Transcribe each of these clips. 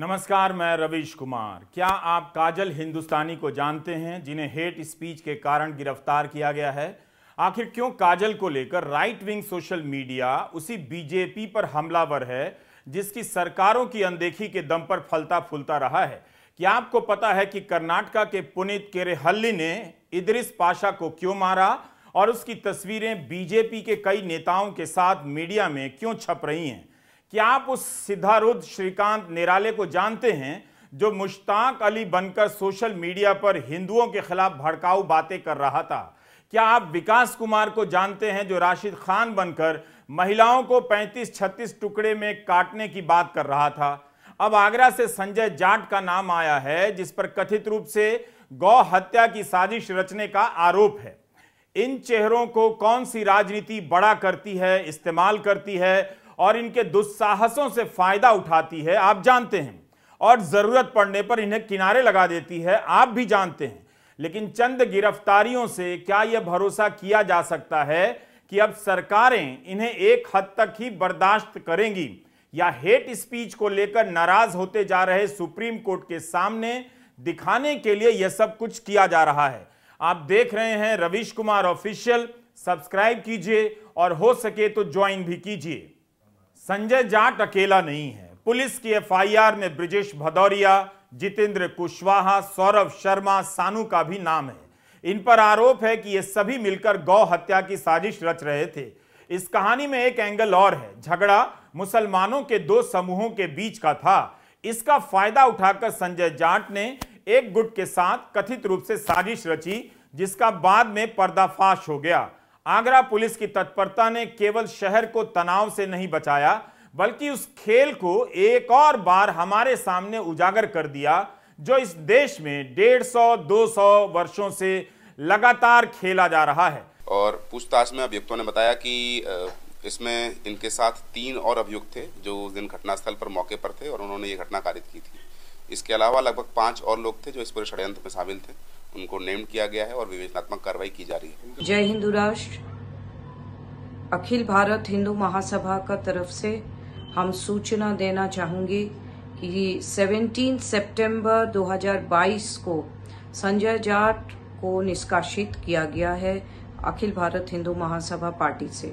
नमस्कार मैं रविश कुमार क्या आप काजल हिंदुस्तानी को जानते हैं जिन्हें हेट स्पीच के कारण गिरफ्तार किया गया है आखिर क्यों काजल को लेकर राइट विंग सोशल मीडिया उसी बीजेपी पर हमलावर है जिसकी सरकारों की अनदेखी के दम पर फलता फूलता रहा है क्या आपको पता है कि कर्नाटका के पुनित केरेहल्ली ने इदरिस पाशा को क्यों मारा और उसकी तस्वीरें बीजेपी के कई नेताओं के साथ मीडिया में क्यों छप रही हैं क्या आप उस सिद्धारुद्ध श्रीकांत निराले को जानते हैं जो मुश्ताक अली बनकर सोशल मीडिया पर हिंदुओं के खिलाफ भड़काऊ बातें कर रहा था क्या आप विकास कुमार को जानते हैं जो राशिद खान बनकर महिलाओं को 35-36 टुकड़े में काटने की बात कर रहा था अब आगरा से संजय जाट का नाम आया है जिस पर कथित रूप से गौ हत्या की साजिश रचने का आरोप है इन चेहरों को कौन सी राजनीति बड़ा करती है इस्तेमाल करती है और इनके दुस्साहसों से फायदा उठाती है आप जानते हैं और जरूरत पड़ने पर इन्हें किनारे लगा देती है आप भी जानते हैं लेकिन चंद गिरफ्तारियों से क्या यह भरोसा किया जा सकता है कि अब सरकारें इन्हें एक हद तक ही बर्दाश्त करेंगी या हेट स्पीच को लेकर नाराज होते जा रहे सुप्रीम कोर्ट के सामने दिखाने के लिए यह सब कुछ किया जा रहा है आप देख रहे हैं रविश कुमार ऑफिशियल सब्सक्राइब कीजिए और हो सके तो ज्वाइन भी कीजिए संजय जाट अकेला नहीं है पुलिस की एफआईआर में ब्रिजेश भदौरिया जितेंद्र कुशवाहा सौरभ शर्मा सानू का भी नाम है इन पर आरोप है कि ये सभी मिलकर गौ हत्या की साजिश रच रहे थे इस कहानी में एक एंगल और है झगड़ा मुसलमानों के दो समूहों के बीच का था इसका फायदा उठाकर संजय जाट ने एक गुट के साथ कथित रूप से साजिश रची जिसका बाद में पर्दाफाश हो गया आगरा पुलिस की तत्परता ने केवल शहर को तनाव से नहीं बचाया बल्कि उस खेल को एक और बार हमारे सामने उजागर कर दिया जो इस देश में डेढ़ सौ दो सौ वर्षो से लगातार खेला जा रहा है और पूछताछ में अभियुक्तों ने बताया कि इसमें इनके साथ तीन और अभियुक्त थे जो उस दिन घटनास्थल पर मौके पर थे और उन्होंने ये घटना कारित की थी इसके अलावा लगभग पांच और लोग थे जो इस पूरे षडयंत्र में शामिल थे उनको नेम किया गया है और विवेचनात्मक कार्रवाई की जा रही है जय हिंदू राष्ट्र अखिल भारत हिंदू महासभा का तरफ से हम सूचना देना चाहूंगी कि 17 सितंबर 2022 को संजय जाट को निष्कासित किया गया है अखिल भारत हिंदू महासभा पार्टी से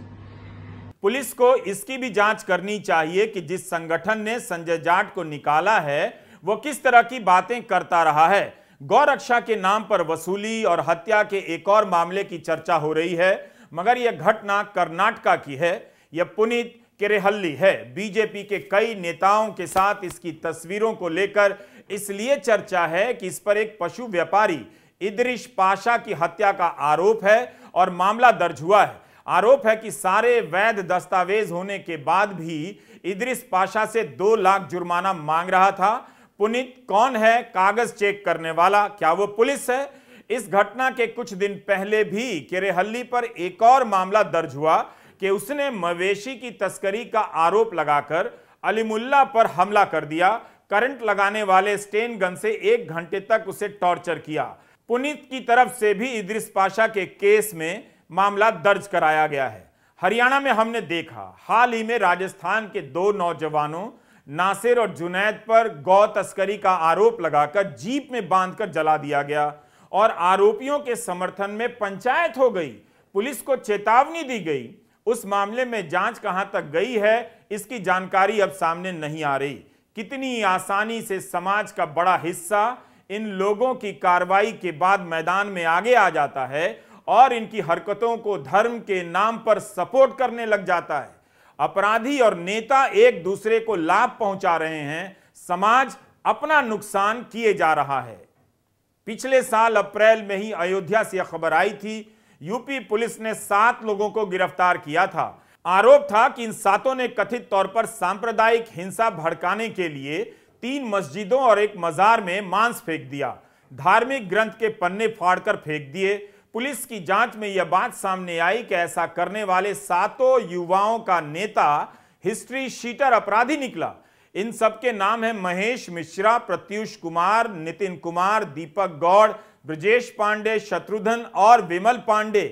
पुलिस को इसकी भी जांच करनी चाहिए कि जिस संगठन ने संजय जाट को निकाला है वो किस तरह की बातें करता रहा है गौरक्षा के नाम पर वसूली और हत्या के एक और मामले की चर्चा हो रही है मगर यह घटना कर्नाटका की है यह पुनीत केरेहल्ली है बीजेपी के कई नेताओं के साथ इसकी तस्वीरों को लेकर इसलिए चर्चा है कि इस पर एक पशु व्यापारी इदरिश पाशा की हत्या का आरोप है और मामला दर्ज हुआ है आरोप है कि सारे वैध दस्तावेज होने के बाद भी इदरिस पाशा से दो लाख जुर्माना मांग रहा था पुनीत कौन है कागज चेक करने वाला क्या वो पुलिस है इस घटना के कुछ दिन पहले भी केरेहल्ली पर एक और मामला दर्ज हुआ कि उसने मवेशी की तस्करी का आरोप लगाकर अलीमुल्ला पर हमला कर दिया करंट लगाने वाले स्टेन गन से एक घंटे तक उसे टॉर्चर किया पुनीत की तरफ से भी इद्रिस पाशा के केस में मामला दर्ज कराया गया है हरियाणा में हमने देखा हाल ही में राजस्थान के दो नौजवानों नासिर और जुनैद पर गौ तस्करी का आरोप लगाकर जीप में बांधकर जला दिया गया और आरोपियों के समर्थन में पंचायत हो गई पुलिस को चेतावनी दी गई उस मामले में जांच कहां तक गई है इसकी जानकारी अब सामने नहीं आ रही कितनी आसानी से समाज का बड़ा हिस्सा इन लोगों की कार्रवाई के बाद मैदान में आगे आ जाता है और इनकी हरकतों को धर्म के नाम पर सपोर्ट करने लग जाता है अपराधी और नेता एक दूसरे को लाभ पहुंचा रहे हैं समाज अपना नुकसान किए जा रहा है पिछले साल अप्रैल में ही अयोध्या से यह खबर आई थी यूपी पुलिस ने सात लोगों को गिरफ्तार किया था आरोप था कि इन सातों ने कथित तौर पर सांप्रदायिक हिंसा भड़काने के लिए तीन मस्जिदों और एक मजार में मांस फेंक दिया धार्मिक ग्रंथ के पन्ने फाड़कर फेंक दिए पुलिस की जांच में यह बात सामने आई कि ऐसा करने वाले सातों युवाओं का नेता हिस्ट्री शीटर अपराधी निकला इन सबके नाम है महेश मिश्रा प्रत्युष कुमार नितिन कुमार दीपक गौड़ ब्रजेश पांडे शत्रुधन और विमल पांडे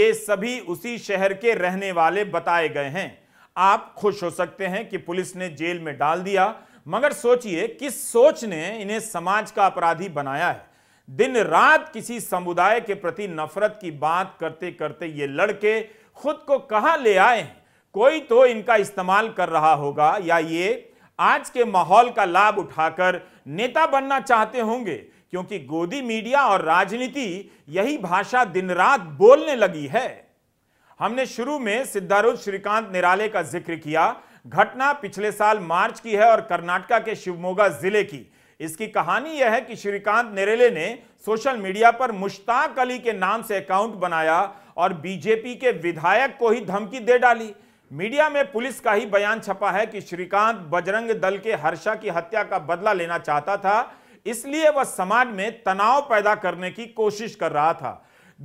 ये सभी उसी शहर के रहने वाले बताए गए हैं आप खुश हो सकते हैं कि पुलिस ने जेल में डाल दिया मगर सोचिए किस सोच ने इन्हें समाज का अपराधी बनाया है दिन रात किसी समुदाय के प्रति नफरत की बात करते करते ये लड़के खुद को कहां ले आए कोई तो इनका इस्तेमाल कर रहा होगा या ये आज के माहौल का लाभ उठाकर नेता बनना चाहते होंगे क्योंकि गोदी मीडिया और राजनीति यही भाषा दिन रात बोलने लगी है हमने शुरू में सिद्धारूढ़ श्रीकांत निराले का जिक्र किया घटना पिछले साल मार्च की है और कर्नाटका के शिवमोगा जिले की इसकी कहानी यह है कि श्रीकांत नेरेले ने सोशल मीडिया पर मुश्ताक अली के नाम से अकाउंट बनाया और बीजेपी के विधायक को ही धमकी दे डाली मीडिया में पुलिस का ही बयान छपा है कि श्रीकांत बजरंग दल के हर्षा की हत्या का बदला लेना चाहता था इसलिए वह समाज में तनाव पैदा करने की कोशिश कर रहा था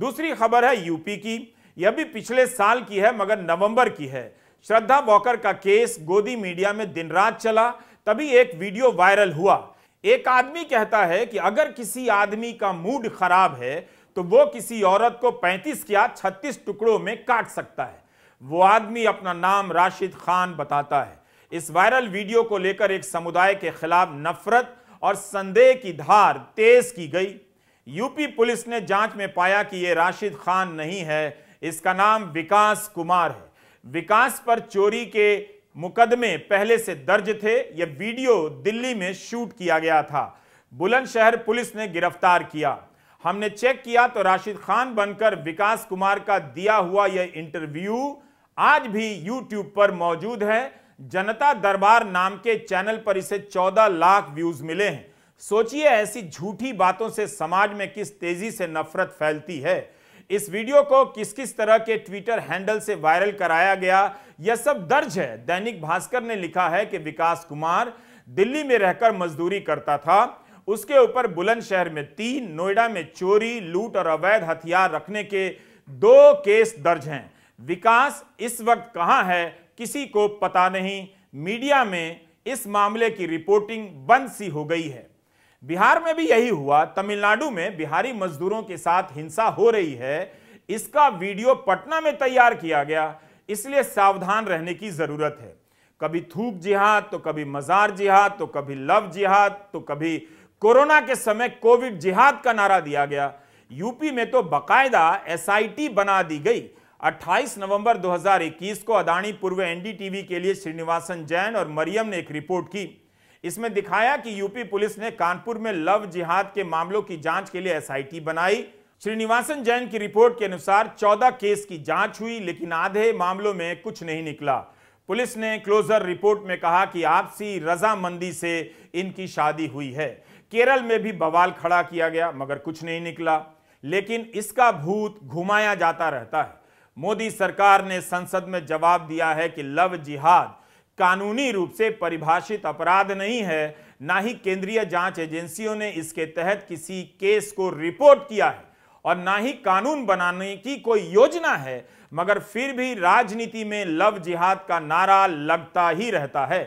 दूसरी खबर है यूपी की यह भी पिछले साल की है मगर नवंबर की है श्रद्धा वॉकर का केस गोदी मीडिया में दिन रात चला तभी एक वीडियो वायरल हुआ एक आदमी कहता है कि अगर किसी आदमी का मूड खराब है तो वो किसी औरत को 35 या 36 टुकड़ों में काट सकता है वो आदमी अपना नाम राशिद खान बताता है इस वायरल वीडियो को लेकर एक समुदाय के खिलाफ नफरत और संदेह की धार तेज की गई यूपी पुलिस ने जांच में पाया कि यह राशिद खान नहीं है इसका नाम विकास कुमार है विकास पर चोरी के मुकदमे पहले से दर्ज थे यह वीडियो दिल्ली में शूट किया गया था बुलंदशहर पुलिस ने गिरफ्तार किया हमने चेक किया तो राशिद खान बनकर विकास कुमार का दिया हुआ यह इंटरव्यू आज भी यूट्यूब पर मौजूद है जनता दरबार नाम के चैनल पर इसे 14 लाख व्यूज मिले हैं सोचिए ऐसी झूठी बातों से समाज में किस तेजी से नफरत फैलती है इस वीडियो को किस किस तरह के ट्विटर हैंडल से वायरल कराया गया यह सब दर्ज है दैनिक भास्कर ने लिखा है कि विकास कुमार दिल्ली में रहकर मजदूरी करता था उसके ऊपर बुलंदशहर में तीन नोएडा में चोरी लूट और अवैध हथियार रखने के दो केस दर्ज हैं विकास इस वक्त कहां है किसी को पता नहीं मीडिया में इस मामले की रिपोर्टिंग बंद सी हो गई है बिहार में भी यही हुआ तमिलनाडु में बिहारी मजदूरों के साथ हिंसा हो रही है इसका वीडियो पटना में तैयार किया गया इसलिए सावधान रहने की जरूरत है कभी थूक जिहाद तो कभी मजार जिहाद तो कभी लव जिहाद तो कभी कोरोना के समय कोविड जिहाद का नारा दिया गया यूपी में तो बकायदा एसआईटी बना दी गई 28 नवंबर 2021 को अदानी पूर्व एनडीटीवी के लिए श्रीनिवासन जैन और मरियम ने एक रिपोर्ट की इसमें दिखाया कि यूपी पुलिस ने कानपुर में लव जिहाद के मामलों की जांच के लिए एसआईटी बनाई श्रीनिवासन जैन की रिपोर्ट के अनुसार 14 केस की जांच हुई लेकिन आधे मामलों में कुछ नहीं निकला पुलिस ने क्लोजर रिपोर्ट में कहा कि आपसी रजामंदी से इनकी शादी हुई है केरल में भी बवाल खड़ा किया गया मगर कुछ नहीं निकला लेकिन इसका भूत घुमाया जाता रहता है मोदी सरकार ने संसद में जवाब दिया है कि लव जिहाद कानूनी रूप से परिभाषित अपराध नहीं है ना ही केंद्रीय जांच एजेंसियों ने इसके तहत किसी केस को रिपोर्ट किया है और ना ही कानून बनाने की कोई योजना है मगर फिर भी राजनीति में लव जिहाद का नारा लगता ही रहता है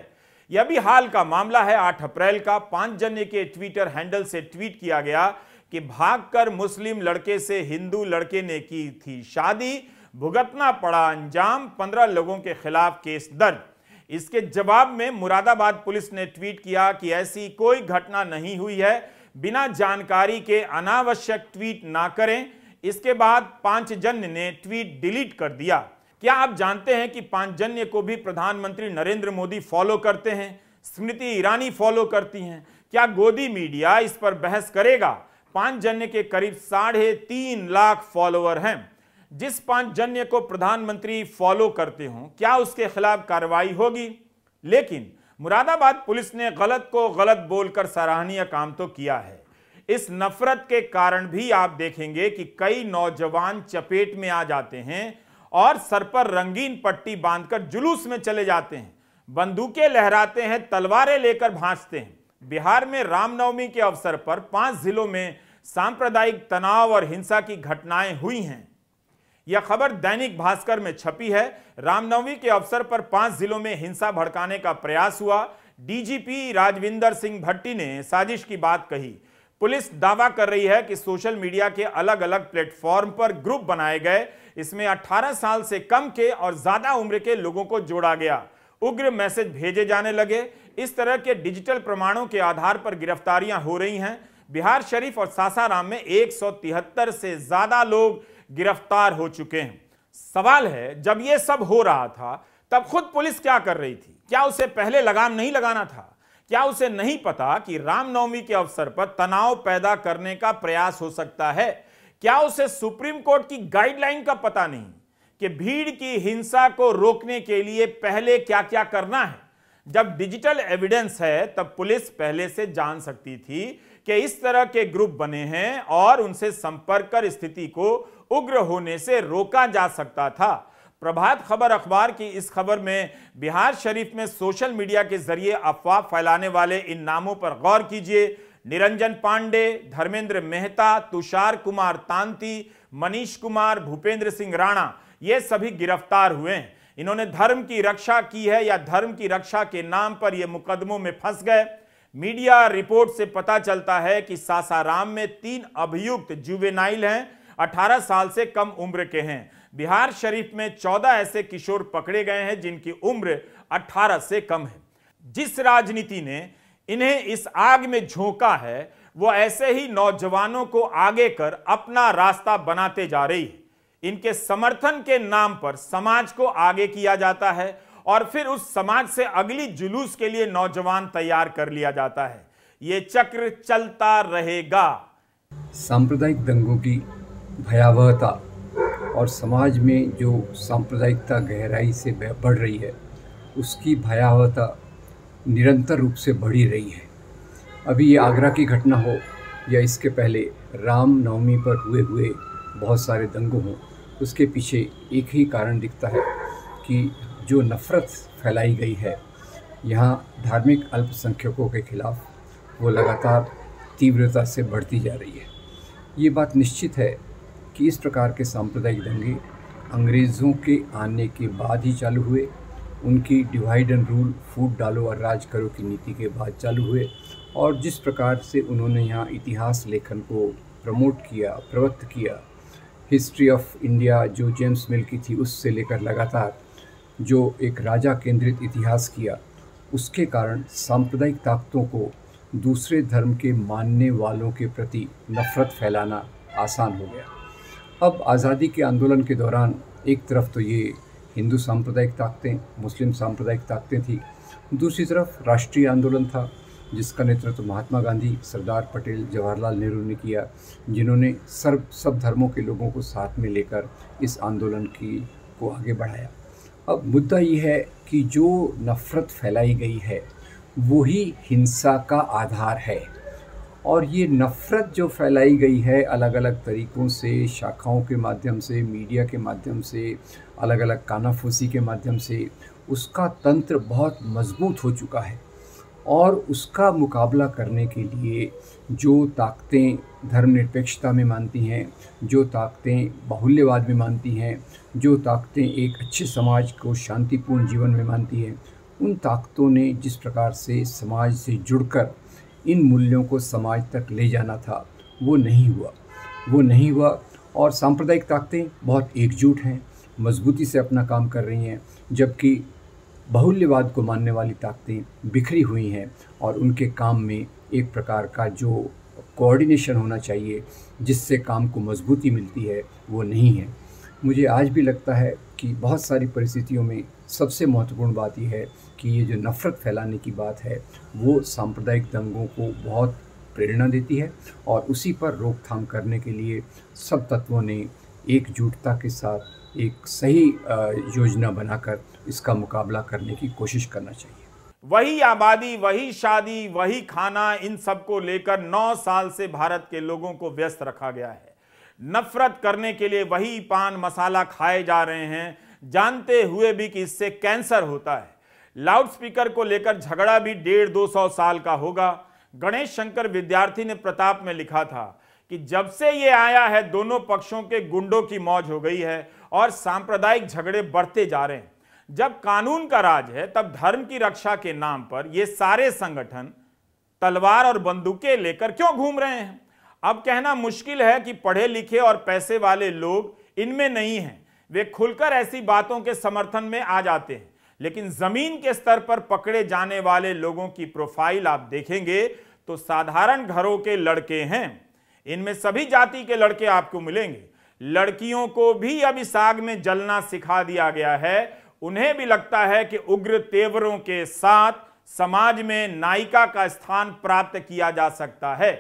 यह भी हाल का मामला है 8 अप्रैल का पांच जन्य के ट्विटर हैंडल से ट्वीट किया गया कि भागकर मुस्लिम लड़के से हिंदू लड़के ने की थी शादी भुगतना पड़ा अंजाम पंद्रह लोगों के खिलाफ केस दर्ज इसके जवाब में मुरादाबाद पुलिस ने ट्वीट किया कि ऐसी कोई घटना नहीं हुई है बिना जानकारी के अनावश्यक ट्वीट ना करें इसके बाद पांचजन्य ने ट्वीट डिलीट कर दिया क्या आप जानते हैं कि पांचजन्य को भी प्रधानमंत्री नरेंद्र मोदी फॉलो करते हैं स्मृति ईरानी फॉलो करती हैं क्या गोदी मीडिया इस पर बहस करेगा पांचजन्य के करीब साढ़े तीन लाख फॉलोअर हैं जिस पांच जन्य को प्रधानमंत्री फॉलो करते हों क्या उसके खिलाफ कार्रवाई होगी लेकिन मुरादाबाद पुलिस ने गलत को गलत बोलकर सराहनीय काम तो किया है इस नफरत के कारण भी आप देखेंगे कि कई नौजवान चपेट में आ जाते हैं और सर पर रंगीन पट्टी बांधकर जुलूस में चले जाते हैं बंदूकें लहराते हैं तलवारें लेकर भाजते हैं बिहार में रामनवमी के अवसर पर पांच जिलों में सांप्रदायिक तनाव और हिंसा की घटनाएं हुई हैं यह खबर दैनिक भास्कर में छपी है रामनवमी के अवसर पर पांच जिलों में हिंसा भड़काने का प्रयास हुआ डीजीपी राजविंदर सिंह भट्टी ने साजिश की बात कही पुलिस दावा कर रही है कि सोशल मीडिया के अलग अलग प्लेटफॉर्म पर ग्रुप बनाए गए इसमें 18 साल से कम के और ज्यादा उम्र के लोगों को जोड़ा गया उग्र मैसेज भेजे जाने लगे इस तरह के डिजिटल प्रमाणों के आधार पर गिरफ्तारियां हो रही हैं बिहार शरीफ और सासाराम में एक से ज्यादा लोग गिरफ्तार हो चुके हैं सवाल है जब ये सब हो रहा था तब खुद पुलिस क्या कर रही थी क्या उसे पहले लगाम नहीं लगाना था क्या उसे नहीं पता कि रामनवमी के अवसर पर तनाव पैदा करने का प्रयास हो सकता है क्या उसे सुप्रीम कोर्ट की गाइडलाइन का पता नहीं कि भीड़ की हिंसा को रोकने के लिए पहले क्या क्या करना है जब डिजिटल एविडेंस है तब पुलिस पहले से जान सकती थी कि इस तरह के ग्रुप बने हैं और उनसे संपर्क कर स्थिति को उग्र होने से रोका जा सकता था प्रभात खबर अखबार की इस खबर में बिहार शरीफ में सोशल मीडिया के जरिए अफवाह फैलाने वाले इन नामों पर गौर कीजिए निरंजन पांडे धर्मेंद्र मेहता तुषार कुमार तांती मनीष कुमार भूपेंद्र सिंह राणा ये सभी गिरफ्तार हुए हैं इन्होंने धर्म की रक्षा की है या धर्म की रक्षा के नाम पर ये मुकदमों में फंस गए मीडिया रिपोर्ट से पता चलता है कि सासाराम में तीन अभियुक्त जुवेनाइल हैं 18 साल से कम उम्र के हैं बिहार शरीफ में 14 ऐसे किशोर पकड़े गए हैं जिनकी उम्र 18 से कम है जिस राजनीति ने इन्हें इस आग में झोंका है वो ऐसे ही नौजवानों को आगे कर अपना रास्ता बनाते जा रही है इनके समर्थन के नाम पर समाज को आगे किया जाता है और फिर उस समाज से अगली जुलूस के लिए नौजवान तैयार कर लिया जाता है ये चक्र चलता रहेगा सांप्रदायिक दंगों की भयावहता और समाज में जो सांप्रदायिकता गहराई से बढ़ रही है उसकी भयावहता निरंतर रूप से बढ़ी रही है अभी ये आगरा की घटना हो या इसके पहले राम नवमी पर हुए हुए बहुत सारे दंगों हों उसके पीछे एक ही कारण दिखता है कि जो नफ़रत फैलाई गई है यहाँ धार्मिक अल्पसंख्यकों के खिलाफ वो लगातार तीव्रता से बढ़ती जा रही है ये बात निश्चित है कि इस प्रकार के सांप्रदायिक दंगे अंग्रेज़ों के आने के बाद ही चालू हुए उनकी डिवाइड एंड रूल फूट डालो और राज करो की नीति के बाद चालू हुए और जिस प्रकार से उन्होंने यहाँ इतिहास लेखन को प्रमोट किया प्रवृत्त किया हिस्ट्री ऑफ इंडिया जो जेम्स मिल की थी उससे लेकर लगातार जो एक राजा केंद्रित इतिहास किया उसके कारण सांप्रदायिक ताकतों को दूसरे धर्म के मानने वालों के प्रति नफरत फैलाना आसान हो गया अब आज़ादी के आंदोलन के दौरान एक तरफ तो ये हिंदू सांप्रदायिक ताकतें मुस्लिम सांप्रदायिक ताकतें थी दूसरी तरफ राष्ट्रीय आंदोलन था जिसका नेतृत्व तो महात्मा गांधी सरदार पटेल जवाहरलाल नेहरू ने किया जिन्होंने सर्व सब धर्मों के लोगों को साथ में लेकर इस आंदोलन की को आगे बढ़ाया अब मुद्दा ये है कि जो नफ़रत फैलाई गई है वही हिंसा का आधार है और ये नफ़रत जो फैलाई गई है अलग अलग तरीक़ों से शाखाओं के माध्यम से मीडिया के माध्यम से अलग अलग कानाफूसी के माध्यम से उसका तंत्र बहुत मज़बूत हो चुका है और उसका मुकाबला करने के लिए जो ताकतें धर्मनिरपेक्षता में मानती हैं जो ताकतें बाहुल्यवाद में मानती हैं जो ताकतें एक अच्छे समाज को शांतिपूर्ण जीवन में मानती हैं उन ताकतों ने जिस प्रकार से समाज से जुड़कर इन मूल्यों को समाज तक ले जाना था वो नहीं हुआ वो नहीं हुआ और सांप्रदायिक ताकतें बहुत एकजुट हैं मजबूती से अपना काम कर रही हैं जबकि बहुल्यवाद को मानने वाली ताकतें बिखरी हुई हैं और उनके काम में एक प्रकार का जो कोऑर्डिनेशन होना चाहिए जिससे काम को मजबूती मिलती है वो नहीं है मुझे आज भी लगता है कि बहुत सारी परिस्थितियों में सबसे महत्वपूर्ण बात यह है कि ये जो नफ़रत फैलाने की बात है वो सांप्रदायिक दंगों को बहुत प्रेरणा देती है और उसी पर रोकथाम करने के लिए सब तत्वों ने एकजुटता के साथ एक सही योजना बनाकर इसका मुकाबला करने की कोशिश करना चाहिए वही आबादी वही शादी वही खाना इन सब को लेकर नौ साल से भारत के लोगों को व्यस्त रखा गया है नफरत करने के लिए वही पान मसाला खाए जा रहे हैं जानते हुए भी कि इससे कैंसर होता है लाउडस्पीकर को लेकर झगड़ा भी डेढ़ दो सौ साल का होगा गणेश शंकर विद्यार्थी ने प्रताप में लिखा था कि जब से ये आया है दोनों पक्षों के गुंडों की मौज हो गई है और सांप्रदायिक झगड़े बढ़ते जा रहे हैं जब कानून का राज है तब धर्म की रक्षा के नाम पर ये सारे संगठन तलवार और बंदूकें लेकर क्यों घूम रहे हैं अब कहना मुश्किल है कि पढ़े लिखे और पैसे वाले लोग इनमें नहीं हैं वे खुलकर ऐसी बातों के समर्थन में आ जाते हैं लेकिन जमीन के स्तर पर पकड़े जाने वाले लोगों की प्रोफाइल आप देखेंगे तो साधारण घरों के लड़के हैं इनमें सभी जाति के लड़के आपको मिलेंगे लड़कियों को भी अभी साग में जलना सिखा दिया गया है उन्हें भी लगता है कि उग्र तेवरों के साथ समाज में नायिका का स्थान प्राप्त किया जा सकता है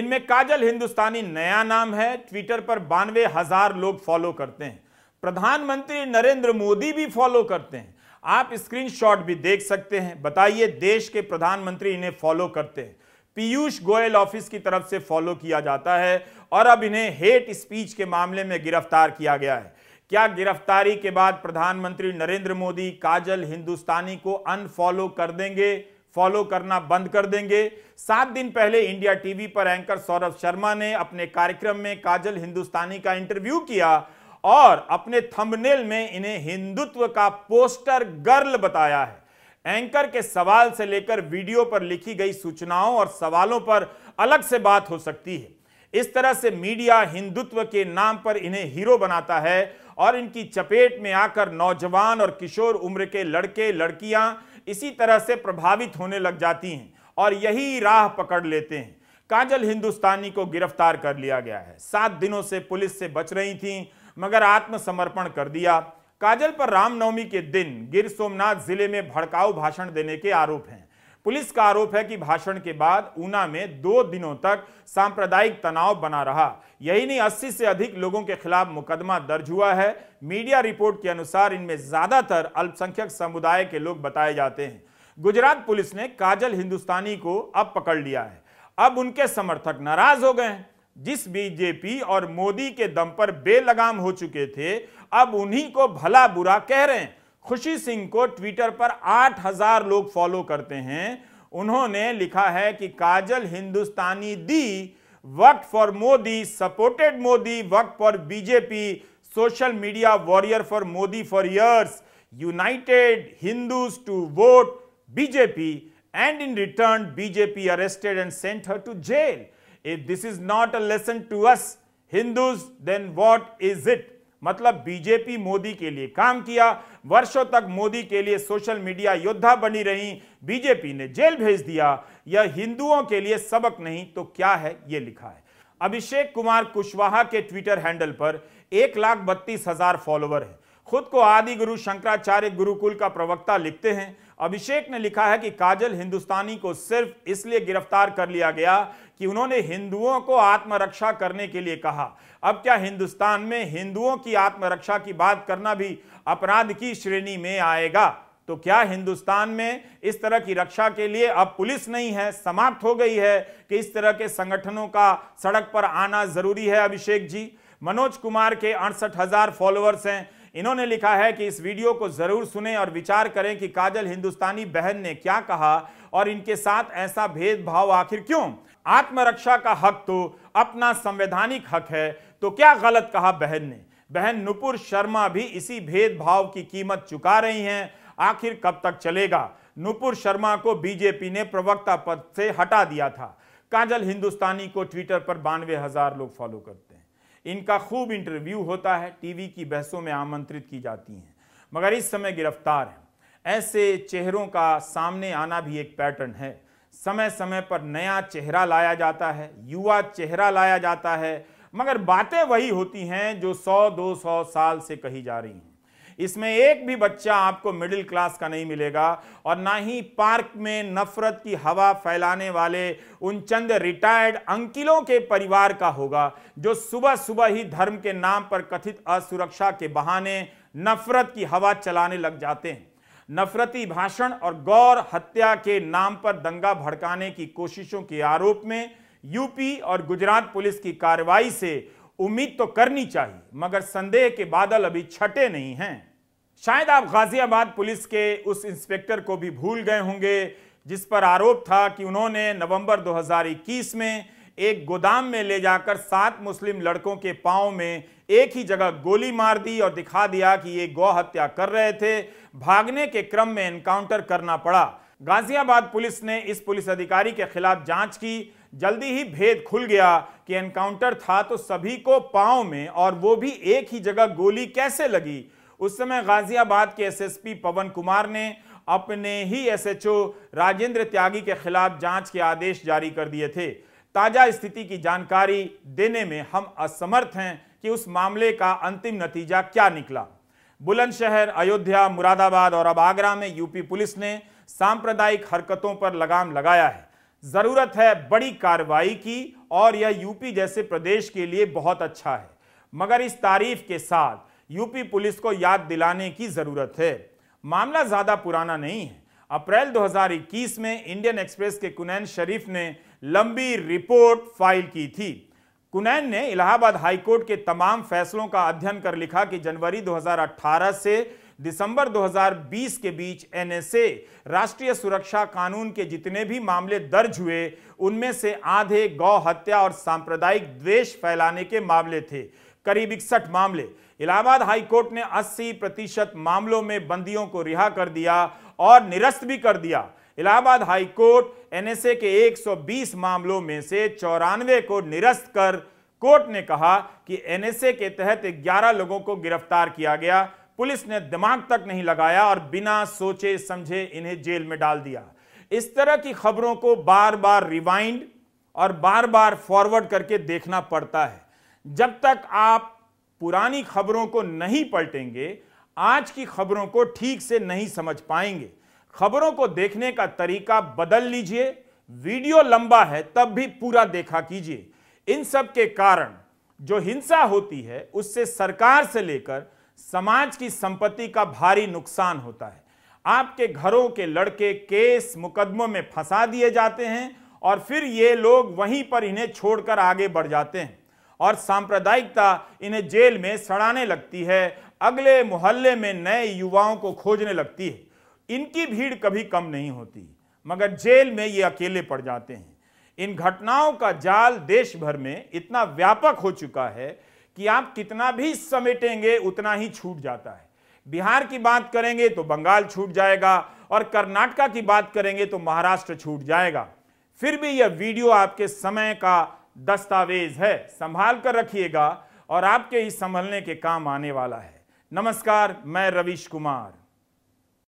इनमें काजल हिंदुस्तानी नया नाम है ट्विटर पर बानवे हजार लोग फॉलो करते हैं प्रधानमंत्री नरेंद्र मोदी भी फॉलो करते हैं आप स्क्रीनशॉट भी देख सकते हैं बताइए देश के प्रधानमंत्री इन्हें फॉलो करते हैं पीयूष गोयल ऑफिस की तरफ से फॉलो किया जाता है और अब इन्हें हेट स्पीच के मामले में गिरफ्तार किया गया है क्या गिरफ्तारी के बाद प्रधानमंत्री नरेंद्र मोदी काजल हिंदुस्तानी को अनफॉलो कर देंगे फॉलो करना बंद कर देंगे सात दिन पहले इंडिया टीवी पर एंकर सौरभ शर्मा ने अपने कार्यक्रम में काजल हिंदुस्तानी का इंटरव्यू किया और अपने थंबनेल में इन्हें हिंदुत्व का पोस्टर गर्ल बताया है एंकर के सवाल से लेकर वीडियो पर लिखी गई सूचनाओं और सवालों पर अलग से बात हो सकती है इस तरह से मीडिया हिंदुत्व के नाम पर इन्हें हीरो बनाता है और इनकी चपेट में आकर नौजवान और किशोर उम्र के लड़के लड़कियां इसी तरह से प्रभावित होने लग जाती हैं और यही राह पकड़ लेते हैं काजल हिंदुस्तानी को गिरफ्तार कर लिया गया है सात दिनों से पुलिस से बच रही थीं मगर आत्मसमर्पण कर दिया काजल पर रामनवमी के दिन गिर सोमनाथ जिले में भड़काऊ भाषण देने के आरोप हैं पुलिस का आरोप है कि भाषण के बाद ऊना में दो दिनों तक सांप्रदायिक तनाव बना रहा यही नहीं 80 से अधिक लोगों के खिलाफ मुकदमा दर्ज हुआ है मीडिया रिपोर्ट के अनुसार इनमें ज्यादातर अल्पसंख्यक समुदाय के लोग बताए जाते हैं गुजरात पुलिस ने काजल हिंदुस्तानी को अब पकड़ लिया है अब उनके समर्थक नाराज हो गए हैं जिस बीजेपी और मोदी के दम पर बेलगाम हो चुके थे अब उन्हीं को भला बुरा कह रहे हैं खुशी सिंह को ट्विटर पर 8000 लोग फॉलो करते हैं उन्होंने लिखा है कि Kajal Hindustani the work for Modi supported Modi work for BJP social media warrior for Modi for years united Hindu to vote BJP and in return BJP arrested and sent her to jail if this is not a lesson to us Hindus then what is it मतलब BJP Modi के लिए काम किया वर्षों तक मोदी के लिए social media योद्धा बनी रही बीजेपी ने जेल भेज दिया यह हिंदुओं के लिए सबक नहीं तो क्या है यह लिखा है अभिषेक कुमार कुशवाहा के ट्विटर हैंडल पर एक लाख बत्तीस हजार फॉलोवर है खुद को आदि गुरु शंकराचार्य गुरुकुल का प्रवक्ता लिखते हैं अभिषेक ने लिखा है कि काजल हिंदुस्तानी को सिर्फ इसलिए गिरफ्तार कर लिया गया कि उन्होंने हिंदुओं को आत्मरक्षा करने के लिए कहा अब क्या हिंदुस्तान में हिंदुओं की आत्मरक्षा की बात करना भी अपराध की श्रेणी में आएगा तो क्या हिंदुस्तान में इस तरह की रक्षा के लिए अब पुलिस नहीं है समाप्त हो गई है कि इस तरह के संगठनों का सड़क पर आना जरूरी है अभिषेक जी मनोज कुमार के अड़सठ हजार फॉलोअर्स हैं इन्होंने लिखा है कि इस वीडियो को जरूर सुने और विचार करें कि काजल हिंदुस्तानी बहन ने क्या कहा और इनके साथ ऐसा भेदभाव आखिर क्यों आत्मरक्षा का हक तो अपना संवैधानिक हक है तो क्या गलत कहा बहन ने बहन नुपुर शर्मा भी इसी भेदभाव की कीमत चुका रही हैं आखिर कब तक चलेगा नुपुर शर्मा को बीजेपी ने प्रवक्ता पद से हटा दिया था काजल हिंदुस्तानी को ट्विटर पर बानवे हजार लोग फॉलो करते इनका खूब इंटरव्यू होता है टीवी की बहसों में आमंत्रित की जाती हैं मगर इस समय गिरफ्तार हैं ऐसे चेहरों का सामने आना भी एक पैटर्न है समय समय पर नया चेहरा लाया जाता है युवा चेहरा लाया जाता है मगर बातें वही होती हैं जो 100-200 साल से कही जा रही हैं इसमें एक भी बच्चा आपको मिडिल क्लास का नहीं मिलेगा और ना ही पार्क में नफरत की हवा फैलाने वाले उन चंद रिटायर्ड अंकिलों के परिवार का होगा जो सुबह सुबह ही धर्म के नाम पर कथित असुरक्षा के बहाने नफरत की हवा चलाने लग जाते हैं नफरती भाषण और गौर हत्या के नाम पर दंगा भड़काने की कोशिशों के आरोप में यूपी और गुजरात पुलिस की कार्रवाई से उम्मीद तो करनी चाहिए मगर संदेह के बादल अभी छटे नहीं हैं शायद आप गाजियाबाद पुलिस के उस इंस्पेक्टर को भी भूल गए होंगे जिस पर आरोप था कि उन्होंने नवंबर 2021 में एक गोदाम में ले जाकर सात मुस्लिम लड़कों के पाँव में एक ही जगह गोली मार दी और दिखा दिया कि ये गौ हत्या कर रहे थे भागने के क्रम में एनकाउंटर करना पड़ा गाजियाबाद पुलिस ने इस पुलिस अधिकारी के खिलाफ जांच की जल्दी ही भेद खुल गया कि एनकाउंटर था तो सभी को पाँव में और वो भी एक ही जगह गोली कैसे लगी उस समय गाजियाबाद के एसएसपी पवन कुमार ने अपने ही एसएचओ राजेंद्र त्यागी के खिलाफ जांच के आदेश जारी कर दिए थे ताजा स्थिति की जानकारी देने में हम असमर्थ हैं कि उस मामले का अंतिम नतीजा क्या निकला बुलंदशहर अयोध्या मुरादाबाद और अब आगरा में यूपी पुलिस ने सांप्रदायिक हरकतों पर लगाम लगाया है ज़रूरत है बड़ी कार्रवाई की और यह यूपी जैसे प्रदेश के लिए बहुत अच्छा है मगर इस तारीफ के साथ यूपी पुलिस को याद दिलाने की जरूरत है मामला ज्यादा पुराना नहीं है अप्रैल 2021 में इंडियन एक्सप्रेस के कुनैन शरीफ ने लंबी रिपोर्ट फाइल की थी कुनैन ने इलाहाबाद हाईकोर्ट के तमाम फैसलों का अध्ययन कर लिखा कि जनवरी 2018 से दिसंबर 2020 के बीच एनएसए राष्ट्रीय सुरक्षा कानून के जितने भी मामले दर्ज हुए उनमें से आधे गौ हत्या और सांप्रदायिक द्वेष फैलाने के मामले थे करीब इकसठ मामले इलाहाबाद हाईकोर्ट ने 80 प्रतिशत मामलों में बंदियों को रिहा कर दिया और निरस्त भी कर दिया इलाहाबाद हाईकोर्ट एनएसए के 120 मामलों में से चौरानवे को निरस्त कर कोर्ट ने कहा कि एनएसए के तहत 11 लोगों को गिरफ्तार किया गया पुलिस ने दिमाग तक नहीं लगाया और बिना सोचे समझे इन्हें जेल में डाल दिया इस तरह की खबरों को बार बार रिवाइंड और बार बार फॉरवर्ड करके देखना पड़ता है जब तक आप पुरानी खबरों को नहीं पलटेंगे आज की खबरों को ठीक से नहीं समझ पाएंगे खबरों को देखने का तरीका बदल लीजिए वीडियो लंबा है तब भी पूरा देखा कीजिए इन सब के कारण जो हिंसा होती है उससे सरकार से लेकर समाज की संपत्ति का भारी नुकसान होता है आपके घरों के लड़के केस मुकदमों में फंसा दिए जाते हैं और फिर ये लोग वहीं पर इन्हें छोड़कर आगे बढ़ जाते हैं और सांप्रदायिकता इन्हें जेल में सड़ाने लगती है अगले मोहल्ले में नए युवाओं को खोजने लगती है इनकी भीड़ कभी कम नहीं होती मगर जेल में ये अकेले पड़ जाते हैं इन घटनाओं का जाल देश भर में इतना व्यापक हो चुका है कि आप कितना भी समेटेंगे उतना ही छूट जाता है बिहार की बात करेंगे तो बंगाल छूट जाएगा और कर्नाटका की बात करेंगे तो महाराष्ट्र छूट जाएगा फिर भी यह वीडियो आपके समय का दस्तावेज है संभाल कर रखिएगा और आपके ही संभलने के काम आने वाला है नमस्कार मैं रवीश कुमार